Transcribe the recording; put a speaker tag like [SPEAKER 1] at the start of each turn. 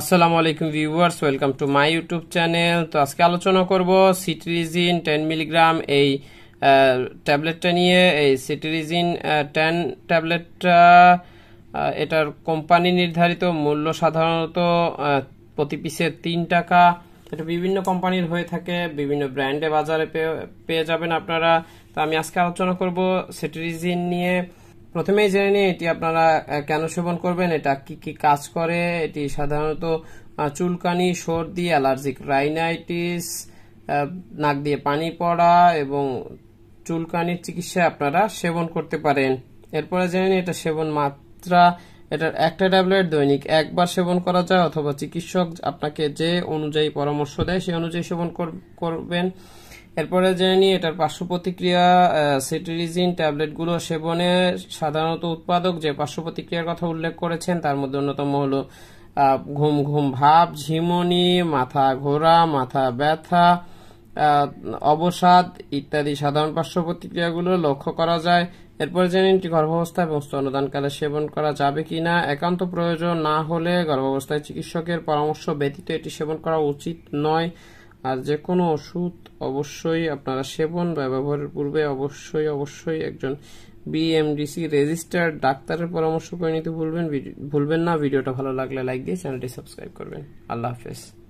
[SPEAKER 1] আসসালামু আলাইকুম viewers welcome to my YouTube channel তো আজকে আলোচনা করব সিট্রিজিন টেন মিলিগ্রাম এই ট্যাবলেটটা নিয়ে এই সিট্রিজিন টেন ট্যাবলেটটা এটার কোম্পানি নির্ধারিত মূল্য সাধারণত প্রতি পিসে তিন টাকা এটা বিভিন্ন কোম্পানির হয়ে থাকে বিভিন্ন ব্র্যান্ডে বাজারে পেয়ে যাবেন আপনারা তো আমি আজকে আলোচনা করব সিট্রিজিন নিয়ে প্রথমেই জেনে নিই এটি আপনারা কেন সেবন করবেন এটা কি কি কাজ করে এটি সাধারণত চুলকানি সর্দি অ্যালার্জিক রাইনাইটিস নাক দিয়ে পানি পড়া এবং চুলকানির চিকিৎসায় আপনারা সেবন করতে পারেন এরপরে জেনে নিন এটা সেবন মাত্রা এটার একটা ট্যাবলেট দৈনিক একবার সেবন করা যায় অথবা চিকিৎসক আপনাকে যে অনুযায়ী পরামর্শ দেয় সেই অনুযায়ী সেবন করবেন এরপরে জেনে নিই এটার পার্শ্ব প্রতিক্রিয়া সিটিরিজিন ট্যাবলেটগুলো সেবনে সাধারণত উৎপাদক যে পার্শ্ব প্রতিক্রিয়ার কথা উল্লেখ করেছেন তার মধ্যে অন্যতম হলো ঘুম ঘুম ভাব ঝিমুনি মাথা ঘোরা মাথা ব্যথা অবসাদ ইত্যাদি সাধারণ পার্শ্ব প্রতিক্রিয়াগুলো লক্ষ্য করা যায় এরপরে জেনে নিন গর্ভাবস্থা এবং স্তনদানকালে সেবন করা যাবে কি না একান্ত প্রয়োজন না হলে গর্ভাবস্থায় চিকিৎসকের পরামর্শ ব্যতীত এটি সেবন করা উচিত নয় আর যে কোনো ওষুধ অবশ্যই আপনারা সেবন বা ব্যবহারের পূর্বে অবশ্যই অবশ্যই একজন বিএমডিসি রেজিস্টার্ড ডাক্তারের পরামর্শ করে নিতে ভুলবেন ভুলবেন না ভিডিওটা ভালো লাগলে লাইক দিয়ে চ্যানেলটি সাবস্ক্রাইব করবেন আল্লাহ হাফেজ